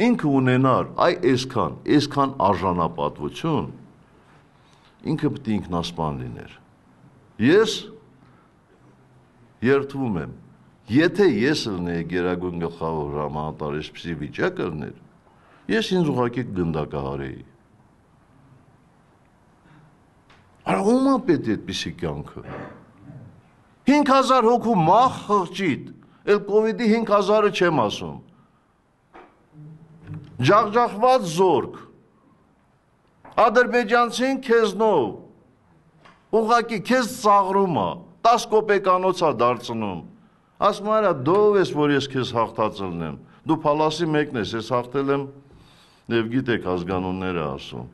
ինքը ունենար այ այսքան, այսքան արժանապատվություն, ինքը պետք է ինքնասպան լիներ։ Ես երթվում եմ։ Եթե ես լինեի Գերագույն գլխավոր հրամանատար այսպիսի վիճակը լիներ, ես ինձ ուղղակի գնդակահարեի։ Արա ո՞մա պետք է այդպիսի կյանքը։ 5000 հոգու մախ խղճիտ, էլ կ ូវ իդի 5000-ը չեմ ասում ջախջախված զորք, ադրբեջանցին քեզնով ուղակի քեզ ծաղրում է, 10 կոպեկանոց է դարձնում։ Ասում արա դով ես, որ ես քեզ հաղթած լնեմ։ Դու փալասի մեկն ես, ես հաղթել եմ։ Եվ գիտեք ազգանունները ասում։